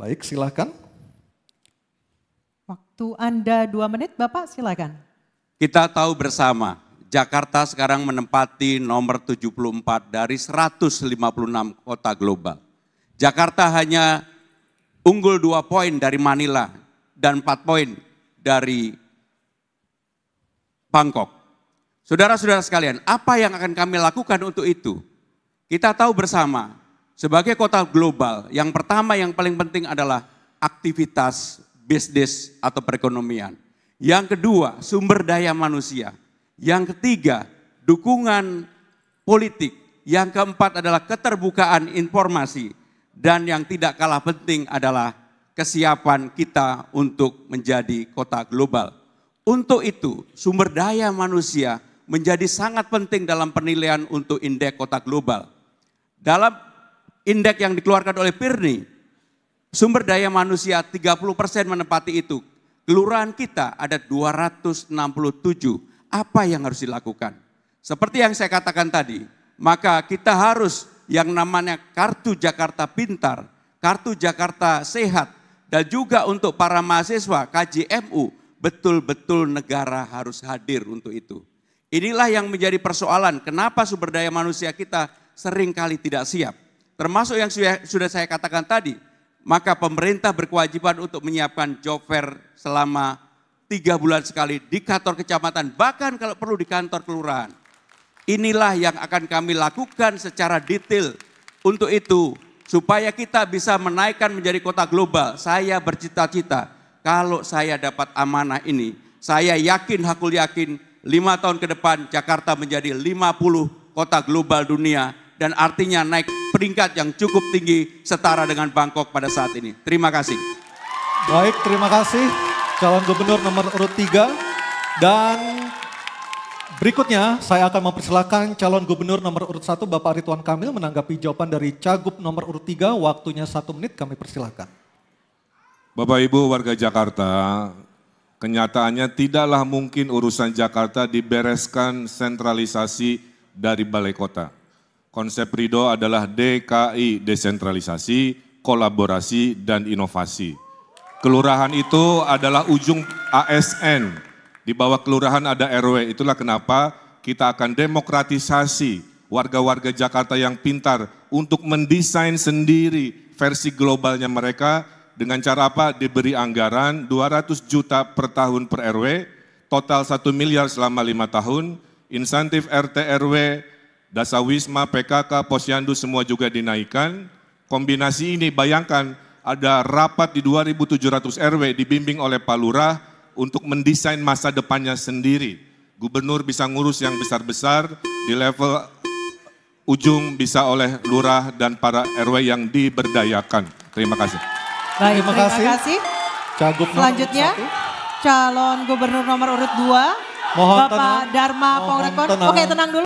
Baik, silakan. Waktu Anda dua menit, Bapak silakan. Kita tahu bersama, Jakarta sekarang menempati nomor 74 dari 156 kota global. Jakarta hanya unggul dua poin dari Manila dan empat poin dari Bangkok. Saudara-saudara sekalian, apa yang akan kami lakukan untuk itu? Kita tahu bersama, sebagai kota global, yang pertama yang paling penting adalah aktivitas bisnis atau perekonomian. Yang kedua, sumber daya manusia. Yang ketiga, dukungan politik. Yang keempat adalah keterbukaan informasi. Dan yang tidak kalah penting adalah kesiapan kita untuk menjadi kota global. Untuk itu, sumber daya manusia menjadi sangat penting dalam penilaian untuk indeks kota global. Dalam indeks yang dikeluarkan oleh Pirni, sumber daya manusia 30 persen menempati itu. Kelurahan kita ada 267. Apa yang harus dilakukan? Seperti yang saya katakan tadi, maka kita harus yang namanya Kartu Jakarta Pintar, Kartu Jakarta Sehat, dan juga untuk para mahasiswa KJMU, betul-betul negara harus hadir untuk itu. Inilah yang menjadi persoalan kenapa sumber daya manusia kita seringkali tidak siap. Termasuk yang sudah saya katakan tadi, maka pemerintah berkewajiban untuk menyiapkan job fair selama tiga bulan sekali di kantor kecamatan, bahkan kalau perlu di kantor kelurahan. Inilah yang akan kami lakukan secara detail. Untuk itu, supaya kita bisa menaikkan menjadi kota global, saya bercita-cita kalau saya dapat amanah ini, saya yakin, hakul yakin, lima tahun ke depan Jakarta menjadi 50 kota global dunia dan artinya naik peringkat yang cukup tinggi setara dengan Bangkok pada saat ini. Terima kasih. Baik, terima kasih calon gubernur nomor urut 3 dan Berikutnya, saya akan mempersilahkan calon gubernur nomor urut 1 Bapak Rituan Kamil menanggapi jawaban dari Cagup nomor urut 3. Waktunya satu menit, kami persilahkan. Bapak Ibu warga Jakarta, kenyataannya tidaklah mungkin urusan Jakarta dibereskan sentralisasi dari Balai Kota. Konsep RIDO adalah DKI desentralisasi, kolaborasi, dan inovasi. Kelurahan itu adalah ujung ASN. Di bawah kelurahan ada RW. Itulah kenapa kita akan demokratisasi warga-warga Jakarta yang pintar untuk mendesain sendiri versi globalnya mereka dengan cara apa? Diberi anggaran 200 juta per tahun per RW, total 1 miliar selama lima tahun, insentif RT RW Dasawisma, PKK, posyandu semua juga dinaikkan. Kombinasi ini bayangkan ada rapat di 2.700 RW dibimbing oleh Pak Lurah untuk mendesain masa depannya sendiri. Gubernur bisa ngurus yang besar-besar, di level ujung bisa oleh Lurah dan para RW yang diberdayakan. Terima kasih. Baik, terima, terima kasih. Cagup Selanjutnya, calon gubernur nomor urut 2, Bapak tenang. Dharma Pongrekon. Oke, tenang dulu.